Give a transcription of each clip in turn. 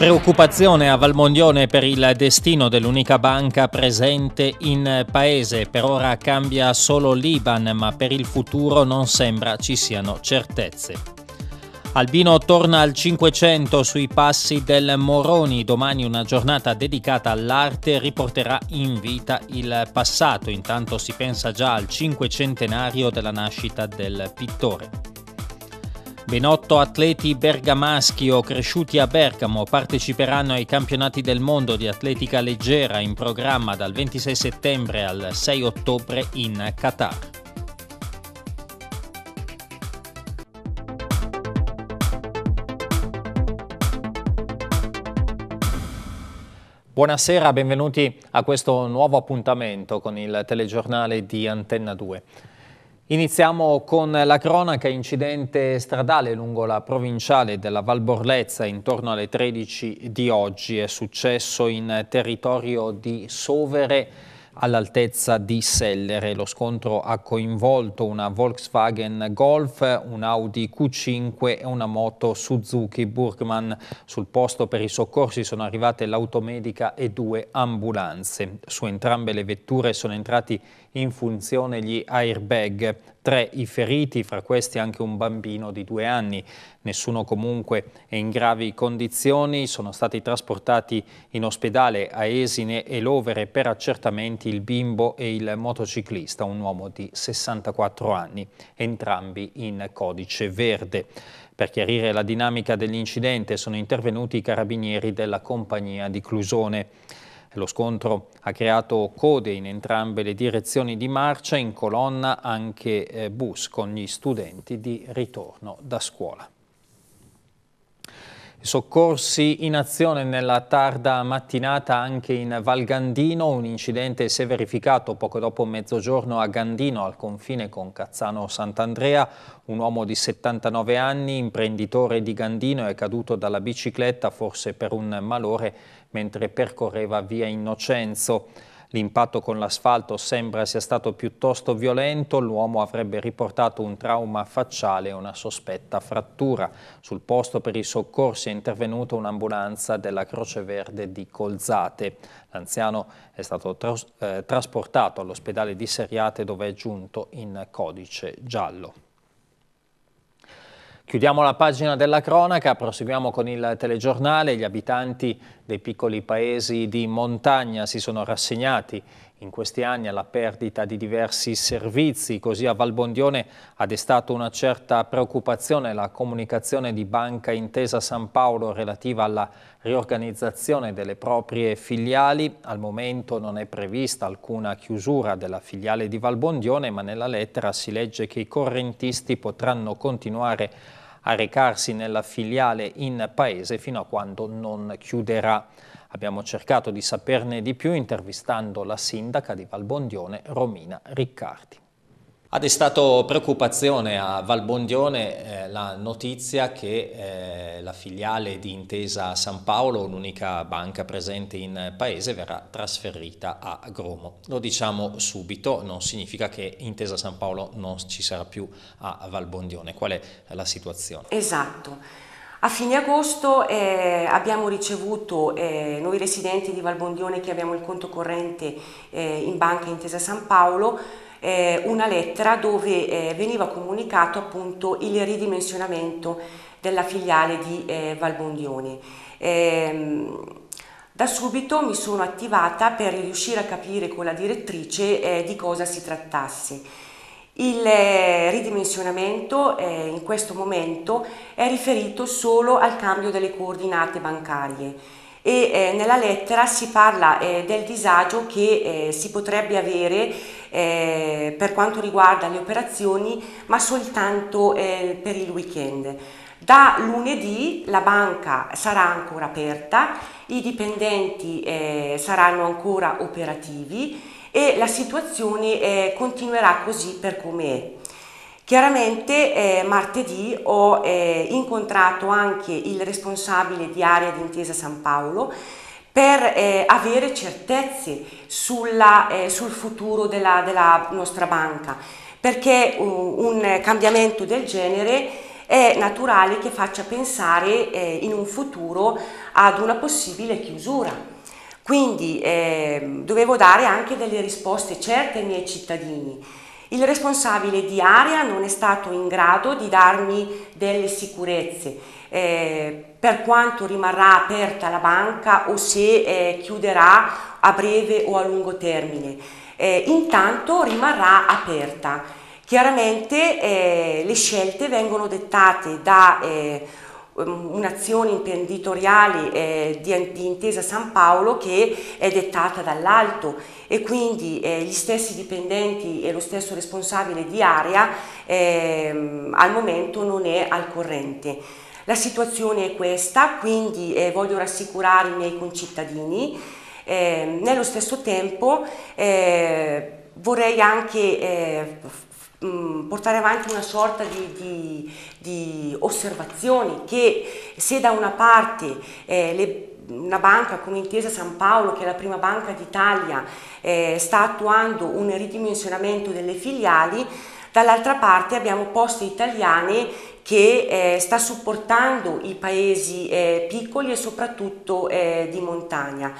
Preoccupazione a Valmondione per il destino dell'unica banca presente in paese. Per ora cambia solo l'Iban, ma per il futuro non sembra ci siano certezze. Albino torna al 500 sui passi del Moroni. Domani una giornata dedicata all'arte riporterà in vita il passato. Intanto si pensa già al cinquecentenario della nascita del pittore. Ben otto atleti bergamaschi o cresciuti a Bergamo parteciperanno ai campionati del mondo di atletica leggera in programma dal 26 settembre al 6 ottobre in Qatar. Buonasera, benvenuti a questo nuovo appuntamento con il telegiornale di Antenna 2. Iniziamo con la cronaca incidente stradale lungo la provinciale della Val Borlezza intorno alle 13 di oggi. È successo in territorio di Sovere all'altezza di Sellere. Lo scontro ha coinvolto una Volkswagen Golf, un Audi Q5 e una moto Suzuki Burgman. Sul posto per i soccorsi sono arrivate l'automedica e due ambulanze. Su entrambe le vetture sono entrati in funzione gli airbag tre i feriti, fra questi anche un bambino di due anni. Nessuno comunque è in gravi condizioni, sono stati trasportati in ospedale a Esine e Lovere per accertamenti il bimbo e il motociclista, un uomo di 64 anni, entrambi in codice verde. Per chiarire la dinamica dell'incidente sono intervenuti i carabinieri della compagnia di Clusone. Lo scontro ha creato code in entrambe le direzioni di marcia, in colonna anche eh, bus con gli studenti di ritorno da scuola. Soccorsi in azione nella tarda mattinata anche in Val Gandino. Un incidente si è verificato poco dopo mezzogiorno a Gandino, al confine con Cazzano Sant'Andrea. Un uomo di 79 anni, imprenditore di Gandino, è caduto dalla bicicletta, forse per un malore mentre percorreva via Innocenzo. L'impatto con l'asfalto sembra sia stato piuttosto violento, l'uomo avrebbe riportato un trauma facciale e una sospetta frattura. Sul posto per i soccorsi è intervenuta un'ambulanza della Croce Verde di Colzate. L'anziano è stato tras eh, trasportato all'ospedale di Seriate dove è giunto in codice giallo. Chiudiamo la pagina della cronaca, proseguiamo con il telegiornale. Gli abitanti dei piccoli paesi di montagna si sono rassegnati in questi anni alla perdita di diversi servizi, così a Valbondione ha destato una certa preoccupazione la comunicazione di Banca Intesa San Paolo relativa alla riorganizzazione delle proprie filiali. Al momento non è prevista alcuna chiusura della filiale di Valbondione, ma nella lettera si legge che i correntisti potranno continuare a recarsi nella filiale in paese fino a quando non chiuderà. Abbiamo cercato di saperne di più intervistando la sindaca di Valbondione, Romina Riccardi. Ha destato preoccupazione a Valbondione eh, la notizia che eh, la filiale di Intesa San Paolo, l'unica banca presente in paese, verrà trasferita a Gromo. Lo diciamo subito, non significa che Intesa San Paolo non ci sarà più a Valbondione. Qual è la situazione? Esatto. A fine agosto eh, abbiamo ricevuto eh, noi residenti di Valbondione che abbiamo il conto corrente eh, in banca Intesa San Paolo eh, una lettera dove eh, veniva comunicato appunto il ridimensionamento della filiale di eh, Valbondione. Ehm, da subito mi sono attivata per riuscire a capire con la direttrice di cosa si trattasse. Il ridimensionamento eh, in questo momento è riferito solo al cambio delle coordinate bancarie e eh, nella lettera si parla eh, del disagio che eh, si potrebbe avere eh, per quanto riguarda le operazioni ma soltanto eh, per il weekend. Da lunedì la banca sarà ancora aperta, i dipendenti saranno ancora operativi e la situazione eh, continuerà così per come è. Chiaramente eh, martedì ho eh, incontrato anche il responsabile di area d'intesa San Paolo per eh, avere certezze sulla, eh, sul futuro della, della, nostra banca, perché un, un, cambiamento del genere è naturale che faccia pensare eh, in un futuro ad una possibile chiusura. Quindi eh, dovevo dare anche delle risposte certe ai miei cittadini. Il responsabile di area non è stato in grado di darmi delle sicurezze eh, per quanto rimarrà aperta la banca o se eh, chiuderà a breve o a lungo termine. Eh, intanto rimarrà aperta. Chiaramente eh, le scelte vengono dettate da eh, Ehm, un'azione imprenditoriale eh, di, di, Intesa San Paolo che è dettata dall'alto e quindi eh, gli stessi dipendenti e lo stesso responsabile di area eh, al momento non è al corrente. La situazione è questa, quindi eh, voglio rassicurare i miei concittadini. Ehm, nello stesso tempo eh, vorrei anche eh, Mm, portare avanti una sorta di, di, di, osservazioni che se da una parte eh, le una banca come Intesa San Paolo, che è la prima banca d'Italia, eh, sta attuando un ridimensionamento delle filiali, dall'altra parte abbiamo poste italiane che eh, sta supportando i paesi eh, piccoli e soprattutto eh, di montagna.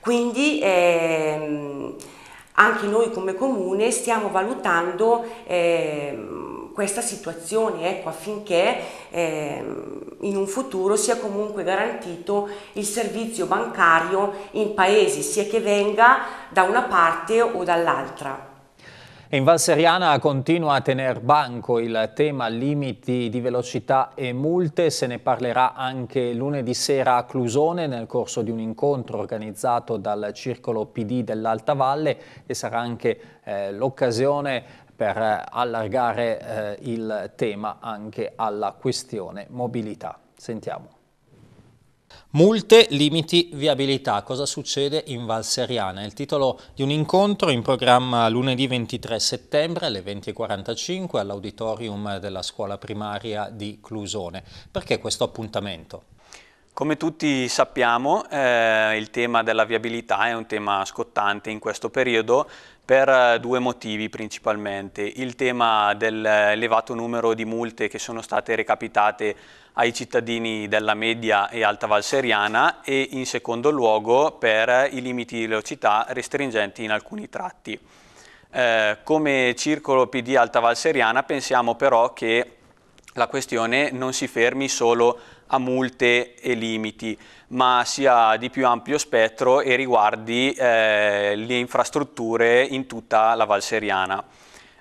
Quindi ehm, anche noi come comune stiamo valutando eh, questa situazione ecco, affinché eh, in un futuro sia comunque garantito il servizio bancario in paese, sia che venga da una parte o dall'altra. In Val Seriana continua a tener banco il tema limiti di velocità e multe, se ne parlerà anche lunedì sera a Clusone nel corso di un incontro organizzato dal Circolo PD dell'Alta Valle e sarà anche eh, l'occasione per allargare eh, il tema anche alla questione mobilità. Sentiamo. Multe, limiti, viabilità. Cosa succede in Val Seriana? È il titolo di un incontro in programma lunedì 23 settembre alle 20.45 all'auditorium della scuola primaria di Clusone. Perché questo appuntamento? Come tutti sappiamo eh, il tema della viabilità è un tema scottante in questo periodo per eh, due motivi principalmente. Il tema dell'elevato eh, numero di multe che sono state recapitate ai cittadini della media e alta valseriana e in secondo luogo per i limiti di velocità restringenti in alcuni tratti. Eh, come circolo PD Alta Valseriana pensiamo però che la questione non si fermi solo a multe e limiti, ma sia di più ampio spettro e riguardi eh, le infrastrutture in tutta la Valseriana.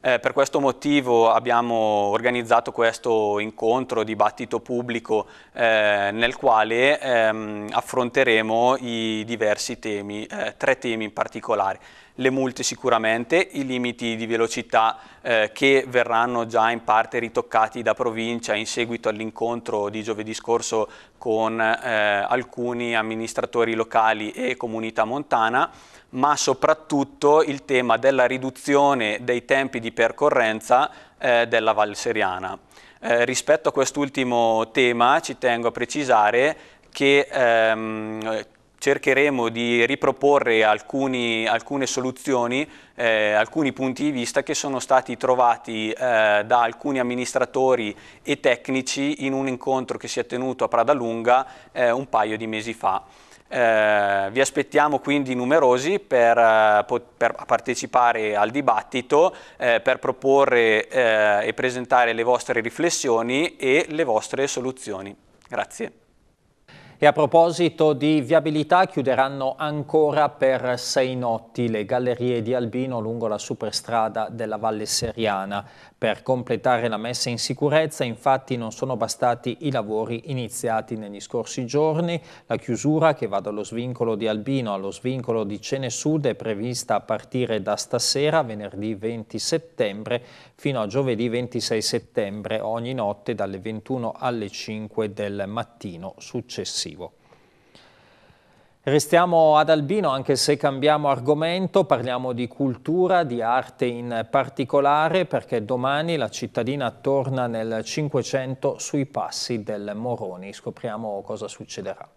Eh, per questo motivo abbiamo organizzato questo incontro, dibattito pubblico, eh, nel quale ehm, affronteremo i diversi temi, eh, tre temi in particolare. Le multe sicuramente, i limiti di velocità eh, che verranno già in parte ritoccati da provincia in seguito all'incontro di giovedì scorso con eh, alcuni amministratori locali e comunità montana, ma soprattutto il tema della riduzione dei tempi di percorrenza eh, della Val Seriana. Eh, rispetto a quest'ultimo tema ci tengo a precisare che ehm, cercheremo di riproporre alcuni, alcune soluzioni, eh, alcuni punti di vista che sono stati trovati eh, da alcuni amministratori e tecnici in un incontro che si è tenuto a Pradalunga eh, un paio di mesi fa. Eh, vi aspettiamo quindi numerosi per, eh, per partecipare al dibattito, eh, per proporre eh, e presentare le vostre riflessioni e le vostre soluzioni. Grazie. E a proposito di viabilità, chiuderanno ancora per sei notti le gallerie di Albino lungo la superstrada della Valle Seriana. Per completare la messa in sicurezza, infatti, non sono bastati i lavori iniziati negli scorsi giorni. La chiusura, che va dallo svincolo di Albino allo svincolo di Cenesud, è prevista a partire da stasera, venerdì 20 settembre, fino a giovedì 26 settembre ogni notte dalle 21 alle 5 del mattino successivo. Restiamo ad Albino anche se cambiamo argomento, parliamo di cultura, di arte in particolare perché domani la cittadina torna nel Cinquecento sui passi del Moroni. Scopriamo cosa succederà.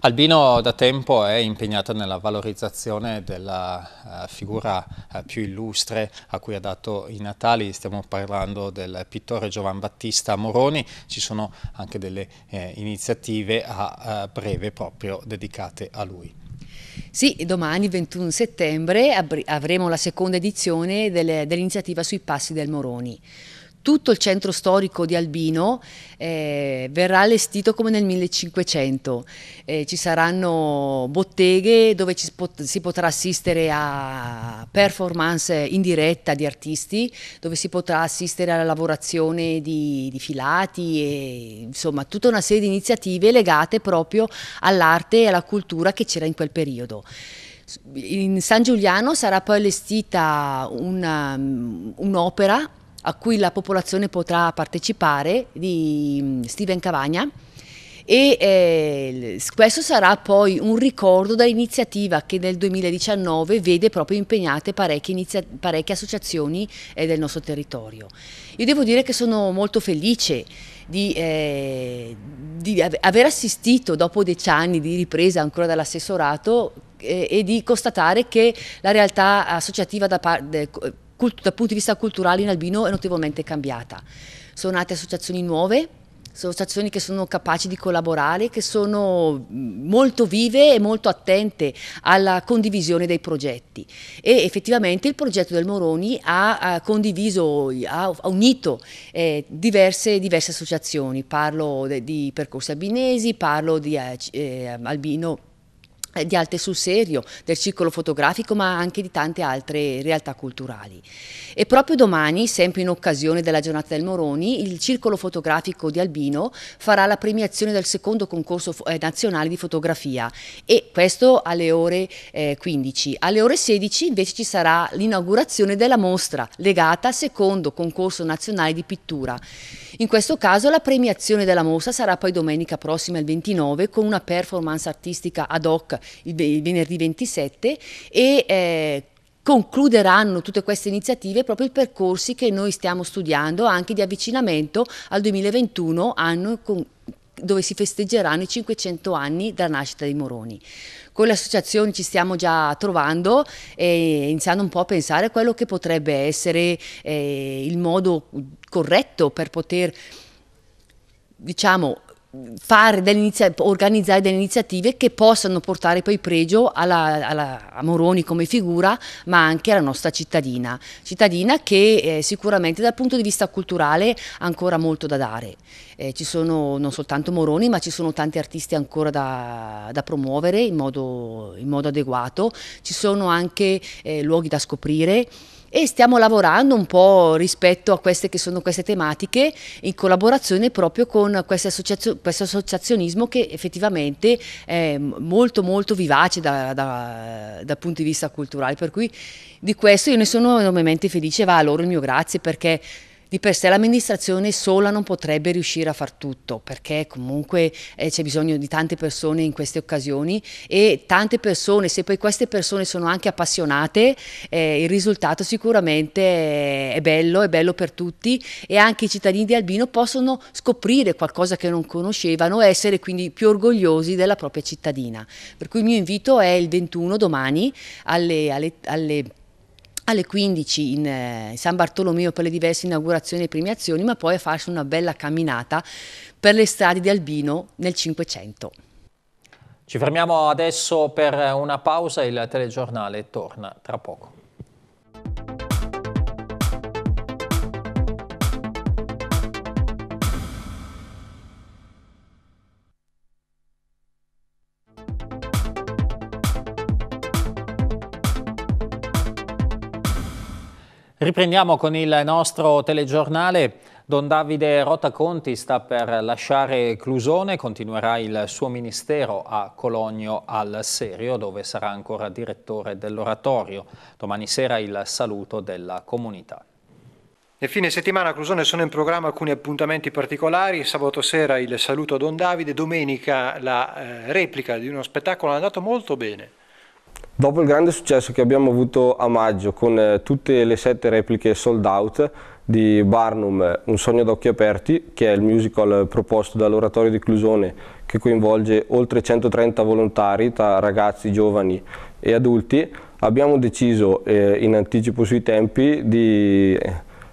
Albino da tempo è impegnata nella valorizzazione della eh, figura eh, più illustre a cui ha dato i Natali, stiamo parlando del pittore Giovan Battista Moroni, ci sono anche delle eh, iniziative a breve proprio dedicate a lui. Sì, domani 21 settembre avremo la seconda edizione dell'iniziativa sui passi del Moroni tutto il centro storico di Albino eh, verrà allestito come nel 1500. Eh, ci saranno botteghe dove pot si potrà assistere a performance in diretta di artisti, dove si potrà assistere alla lavorazione di, di filati e insomma tutta una serie di iniziative legate proprio all'arte e alla cultura che c'era in quel periodo. In San Giuliano sarà poi allestita mm, un'opera a cui la popolazione potrà partecipare di mm, Steven Cavagna e eh, questo sarà poi un ricordo dell'iniziativa che nel 2019 vede proprio impegnate parecchie, parecchie associazioni eh, del nostro territorio. Io devo dire che sono molto felice di, eh, di aver assistito dopo dieci anni di ripresa ancora dall'assessorato eh, e di constatare che la realtà associativa da parte dal punto di vista culturale in Albino è notevolmente cambiata. Sono nate associazioni nuove, associazioni che sono capaci di collaborare, che sono molto vive e molto attente alla condivisione dei progetti e effettivamente il progetto del Moroni ha, ha condiviso, ha, ha unito eh, diverse, diverse, associazioni, parlo de, di percorsi albinesi, parlo di eh, eh albino eh, di Alte sul Serio, del Circolo Fotografico, ma anche di tante altre realtà culturali. E proprio domani, sempre in occasione della giornata del Moroni, il Circolo Fotografico di Albino farà la premiazione del secondo concorso eh, nazionale di fotografia e questo alle ore 15. Eh, alle ore 16 invece ci sarà l'inaugurazione della mostra legata al secondo concorso nazionale di pittura. In questo caso la premiazione della mostra sarà poi domenica prossima il 29 con una performance artistica ad hoc il, venerdì 27 e eh, concluderanno tutte queste iniziative proprio i percorsi che noi stiamo studiando anche di avvicinamento al 2021 anno con, dove si festeggeranno i 500 anni dalla nascita di Moroni. Con le associazioni ci stiamo già trovando e iniziando un po' a pensare a quello che potrebbe essere eh, il modo corretto per poter diciamo, fare delle organizzare delle iniziative che possano portare poi pregio alla, alla, a Moroni come figura ma anche alla nostra cittadina, cittadina che eh, sicuramente dal punto di vista culturale ha ancora molto da dare. Eh, ci sono non soltanto Moroni ma ci sono tanti artisti ancora da, da promuovere in modo, in modo, adeguato, ci sono anche eh, luoghi da scoprire e stiamo lavorando un po' rispetto a queste che sono queste tematiche in collaborazione proprio con associazio questo associazionismo che effettivamente è molto molto vivace da, da, dal punto di vista culturale, per cui di questo io ne sono enormemente felice, va a loro il mio grazie perché di per sé l'amministrazione sola non potrebbe riuscire a far tutto perché comunque eh, c'è bisogno di tante persone in queste occasioni e tante persone, se poi queste persone sono anche appassionate, eh, il risultato sicuramente è bello, è bello per tutti e anche i cittadini di Albino possono scoprire qualcosa che non conoscevano e essere quindi più orgogliosi della propria cittadina. Per cui il mio invito è il 21 domani alle, alle, alle alle 15 eh, in San Bartolomeo per le diverse inaugurazioni e premiazioni, ma poi a farsi una bella camminata per le strade di Albino nel Cinquecento. Ci fermiamo adesso per una pausa, il telegiornale torna tra poco. Riprendiamo con il nostro telegiornale. Don Davide Rotaconti sta per lasciare Clusone, continuerà il suo ministero a Cologno al Serio, dove sarà ancora direttore dell'oratorio. Domani sera il saluto della comunità. Nel fine settimana a Clusone sono in programma alcuni appuntamenti particolari, sabato sera il saluto a Don Davide, domenica la eh, replica di uno spettacolo è andato molto bene Dopo il grande successo che abbiamo avuto a maggio con eh, tutte le sette repliche sold out di Barnum, Un sogno d'occhi aperti, che è il musical proposto dall'Oratorio di Clusone che coinvolge oltre 130 volontari tra ragazzi, giovani e adulti, abbiamo deciso eh, in anticipo sui tempi di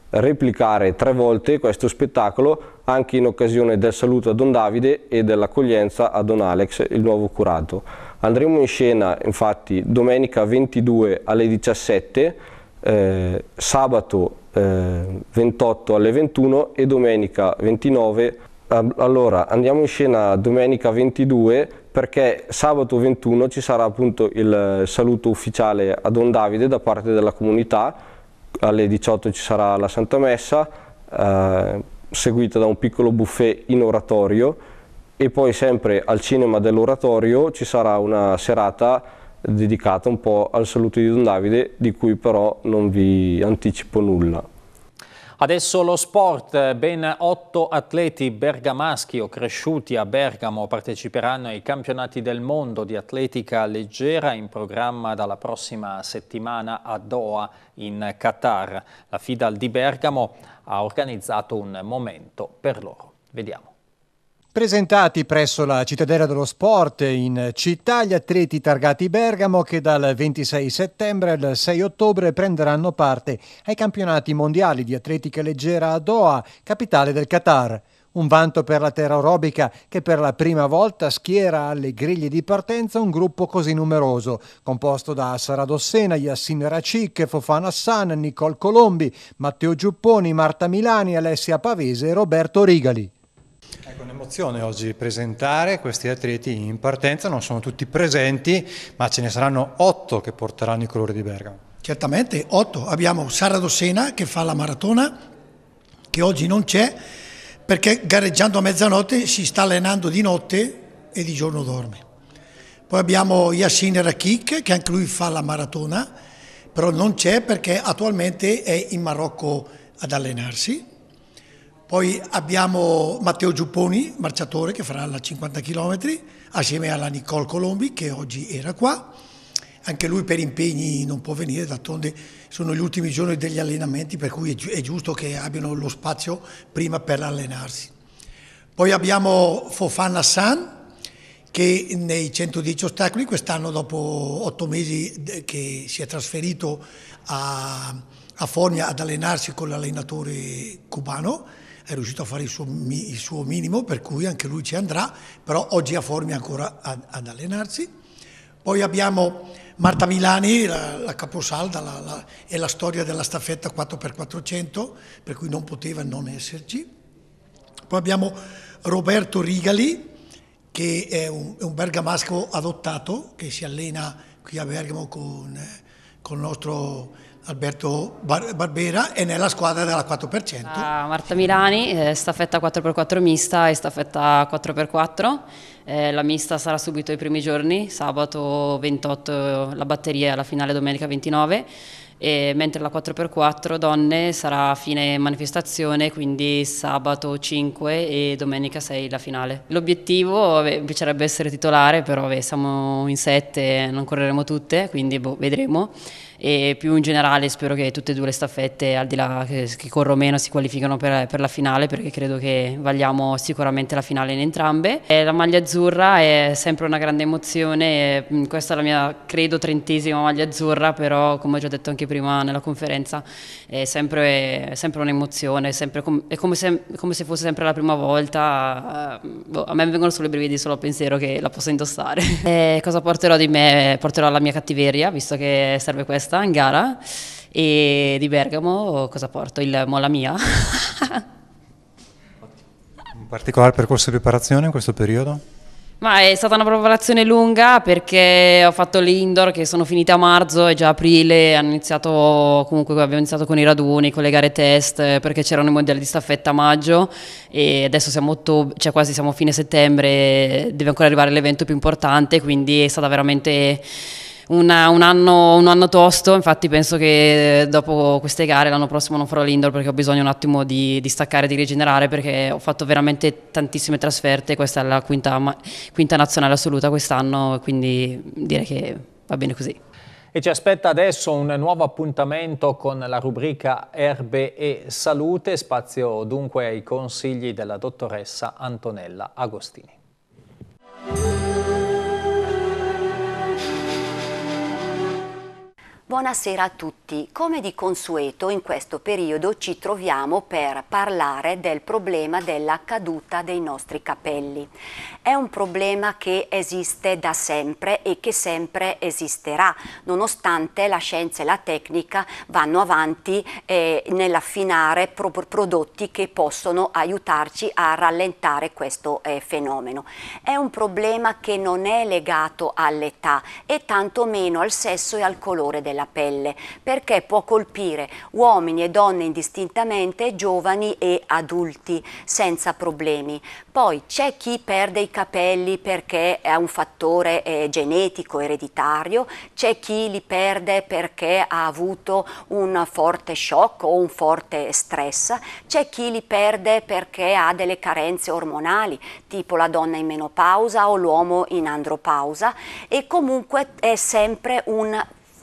replicare tre volte questo spettacolo anche in occasione del saluto a Don Davide e dell'accoglienza a Don Alex, il nuovo curato. Andremo in scena infatti domenica 22 alle 17, eh, sabato eh, 28 alle 21 e domenica 29. Allora andiamo in scena domenica 22 perché sabato 21 ci sarà appunto il saluto ufficiale a Don Davide da parte della comunità, alle 18 ci sarà la Santa Messa eh, seguita da un piccolo buffet in oratorio e poi sempre al cinema dell'oratorio ci sarà una serata dedicata un po' al saluto di Don Davide di cui però non vi anticipo nulla. Adesso lo sport, ben otto atleti bergamaschi o cresciuti a Bergamo parteciperanno ai campionati del mondo di atletica leggera in programma dalla prossima settimana a Doha in Qatar. La FIDAL di Bergamo ha organizzato un momento per loro. Vediamo. Presentati presso la Cittadella dello Sport in città gli atleti targati Bergamo che dal 26 settembre al 6 ottobre prenderanno parte ai campionati mondiali di atletica leggera a Doha, capitale del Qatar. Un vanto per la terra aerobica che per la prima volta schiera alle griglie di partenza un gruppo così numeroso, composto da Sara Dossena, Yassin Racic, Fofana Hassan, Nicole Colombi, Matteo Giupponi, Marta Milani, Alessia Pavese e Roberto Rigali. Ecco, un'emozione oggi presentare questi atleti in partenza, non sono tutti presenti, ma ce ne saranno otto che porteranno i colori di Bergamo. Certamente, otto. Abbiamo Sara Dossena che fa la maratona, che oggi non c'è, perché gareggiando a mezzanotte si sta allenando di notte e di giorno dorme. Poi abbiamo Yassine Rakik che anche lui fa la maratona, però non c'è perché attualmente è in Marocco ad allenarsi poi abbiamo Matteo Giupponi, marciatore, che farà la 50 km, assieme alla Nicole Colombi, che oggi era qua. Anche lui per impegni non può venire, d'altronde sono gli ultimi giorni degli allenamenti, per cui è giusto che abbiano lo spazio prima per allenarsi. Poi abbiamo Fofana San, che nei 110 ostacoli quest'anno, dopo otto mesi che si è trasferito a, a Fogna ad allenarsi con l'allenatore cubano, è riuscito a fare il suo, il suo, minimo, per cui anche lui ci andrà, però oggi ha forme ancora ad, ad allenarsi. Poi abbiamo Marta Milani, la, la caposalda, la, la, è la storia della staffetta 4x400, per cui non poteva non esserci. Poi abbiamo Roberto Rigali, che è un, è un bergamasco adottato, che si allena qui a Bergamo con, eh, con il nostro Alberto Bar Barbera e nella squadra della 4%. Ah, Marta Milani, eh, staffetta 4x4 mista e staffetta 4x4. Eh, la mista sarà subito i primi giorni, sabato 28 la batteria e la finale domenica 29. E mentre la 4x4 donne sarà a fine manifestazione, quindi sabato 5 e domenica 6 la finale. L'obiettivo mi piacerebbe essere titolare, però beh, siamo in 7 non correremo tutte, quindi boh, vedremo e più in generale spero che tutte e due le staffette, al di là che, che corro meno, si qualificano per, per, la finale perché credo che vagliamo sicuramente la finale in entrambe. E la maglia azzurra è sempre una grande emozione, questa è la mia credo trentesima maglia azzurra, però come ho già detto anche prima nella conferenza è sempre, è sempre un'emozione, è, sempre com è come, se, come, se, fosse sempre la prima volta, eh, boh, a me vengono solo i brividi solo al pensiero che la posso indossare. E cosa porterò di me? Porterò la mia cattiveria, visto che serve questa questa in gara e di Bergamo cosa porto? Il Mola Mia. un particolare percorso di preparazione in questo periodo? Ma è stata una preparazione lunga perché ho fatto le indoor che sono finite a marzo e già aprile hanno iniziato, comunque abbiamo iniziato con i raduni, con le gare test perché c'erano i mondiali di staffetta a maggio e adesso siamo ottobre, cioè quasi siamo a fine settembre, deve ancora arrivare l'evento più importante quindi è stata veramente una, un, anno, un, anno, tosto, infatti penso che eh, dopo queste gare l'anno prossimo non farò l'indoor perché ho bisogno un attimo di, di staccare, di rigenerare perché ho fatto veramente tantissime trasferte, questa è la quinta, quinta nazionale assoluta quest'anno, quindi direi che va bene così. E ci aspetta adesso un nuovo appuntamento con la rubrica Erbe e Salute, spazio dunque ai consigli della dottoressa Antonella Agostini. Buonasera a tutti. Come di consueto in questo periodo ci troviamo per parlare del problema della caduta dei nostri capelli. È un problema che esiste da sempre e che sempre esisterà, nonostante la scienza e la tecnica vanno avanti eh, nell'affinare pro prodotti che possono aiutarci a rallentare questo eh, fenomeno. È un problema che non è legato all'età e tantomeno al sesso e al colore della la pelle, perché può colpire uomini e donne indistintamente, giovani e adulti, senza problemi. Poi c'è chi perde i capelli perché è un fattore eh, genetico, ereditario, c'è chi li perde perché ha avuto un forte shock o un forte stress, c'è chi li perde perché ha delle carenze ormonali, tipo la donna in menopausa o l'uomo in andropausa e comunque è sempre un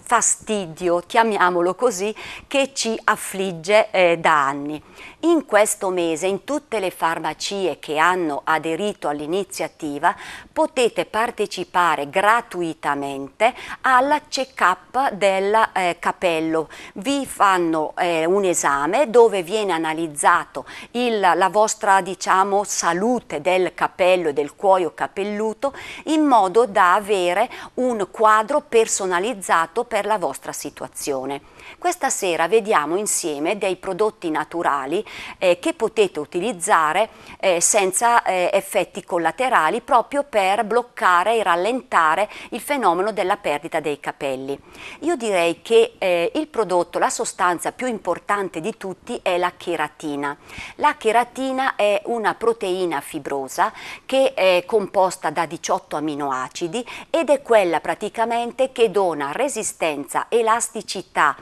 fastidio, chiamiamolo così, che ci affligge eh, da anni. In questo mese in tutte le farmacie che hanno aderito all'iniziativa potete partecipare gratuitamente alla check-up del eh, capello. Vi fanno eh, un esame dove viene analizzato il, la vostra diciamo, salute del capello e del cuoio capelluto in modo da avere un quadro personalizzato per la vostra situazione. Questa sera vediamo insieme dei prodotti naturali eh, che potete utilizzare eh, senza eh, effetti collaterali proprio per bloccare e rallentare il fenomeno della perdita dei capelli. Io direi che eh, il prodotto, la sostanza più importante di tutti è la cheratina. La cheratina è una proteina fibrosa che è composta da 18 aminoacidi ed è quella praticamente che dona resistenza, elasticità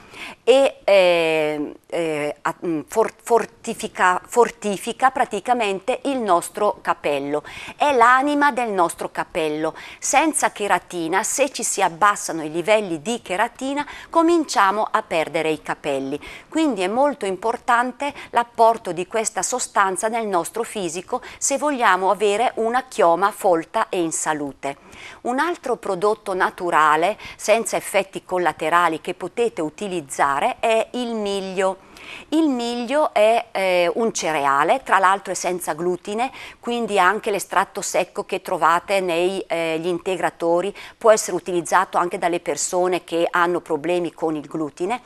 e ehm, eh, eh, fortifica, fortifica praticamente il nostro capello. È l'anima del nostro capello. Senza cheratina, se ci si abbassano i livelli di cheratina, cominciamo a perdere i capelli. Quindi è molto importante l'apporto di questa sostanza nel nostro fisico se vogliamo avere una chioma folta e in salute. Un altro prodotto naturale senza effetti collaterali che potete utilizzare è il miglio. Il miglio è eh, un cereale, tra l'altro è senza glutine, quindi anche l'estratto secco che trovate negli eh, integratori può essere utilizzato anche dalle persone che hanno problemi con il glutine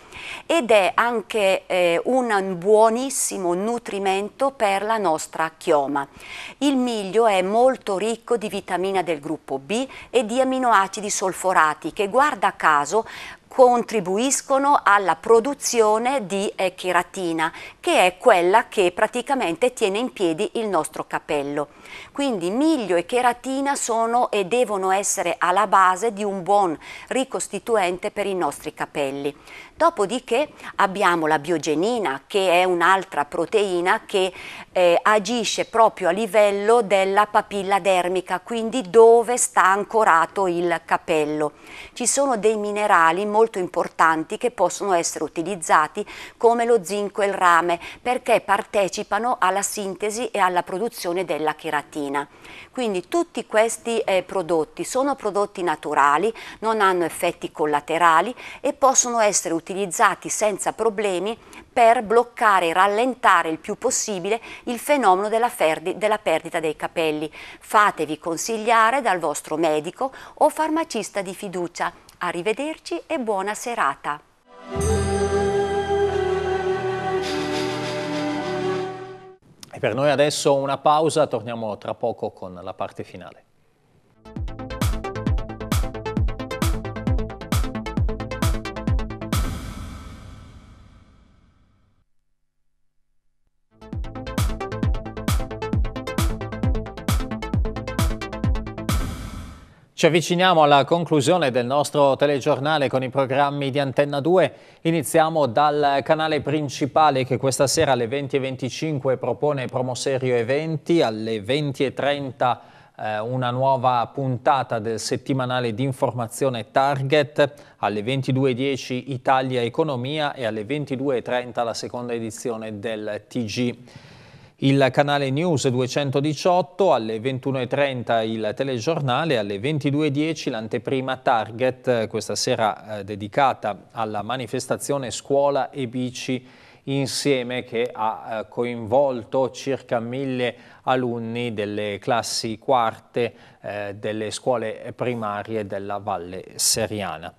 ed è anche eh, un buonissimo nutrimento per la nostra chioma. Il miglio è molto ricco di vitamina del gruppo B e di aminoacidi solforati che guarda caso contribuiscono alla produzione di eh, cheratina, che è quella che praticamente tiene in piedi il nostro capello. Quindi miglio e cheratina sono e devono essere alla base di un buon ricostituente per i nostri capelli. Dopodiché abbiamo la biogenina che è un'altra proteina che eh, agisce proprio a livello della papilla dermica, quindi dove sta ancorato il capello. Ci sono dei minerali molto importanti che possono essere utilizzati come lo zinco e il rame perché partecipano alla sintesi e alla produzione della cheratina gelatina. Quindi tutti questi eh, prodotti sono prodotti naturali, non hanno effetti collaterali e possono essere utilizzati senza problemi per bloccare e rallentare il più possibile il fenomeno della, della perdita dei capelli. Fatevi consigliare dal vostro medico o farmacista di fiducia. Arrivederci e buona serata. per noi adesso una pausa, torniamo tra poco con la parte finale. Ci avviciniamo alla conclusione del nostro telegiornale con i programmi di Antenna 2. Iniziamo dal canale principale che questa sera alle 20.25 propone Promoserio Eventi, alle 20.30 eh, una nuova puntata del settimanale di informazione Target, alle 22.10 Italia Economia e alle 22.30 la seconda edizione del TG il canale News 218, alle 21.30 il telegiornale, alle 22.10 l'anteprima Target, questa sera eh, dedicata alla manifestazione Scuola e Bici insieme che ha eh, coinvolto circa mille alunni delle classi quarte eh, delle scuole primarie della Valle Seriana.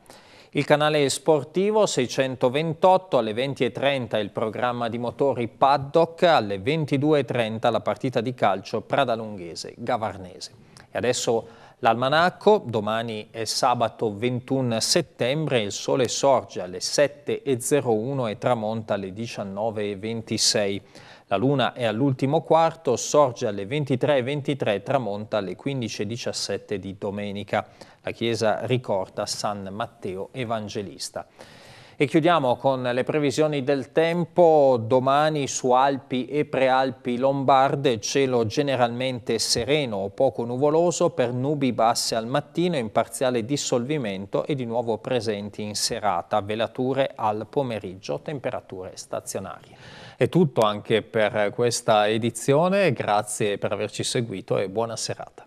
Il canale sportivo 628 alle 20.30 il programma di motori Paddock, alle 22.30 la partita di calcio Pradalunghese Gavarnese. E adesso l'almanacco, domani è sabato 21 settembre, il sole sorge alle 7.01 e tramonta alle 19.26. La luna è all'ultimo quarto, sorge alle 23.23 e 23, tramonta alle 15.17 di domenica. La Chiesa ricorda San Matteo Evangelista. E chiudiamo con le previsioni del tempo. Domani su Alpi e Prealpi Lombarde cielo generalmente sereno o poco nuvoloso per nubi basse al mattino in parziale dissolvimento e di nuovo presenti in serata, velature al pomeriggio, temperature stazionarie. È tutto anche per questa edizione, grazie per averci seguito e buona serata.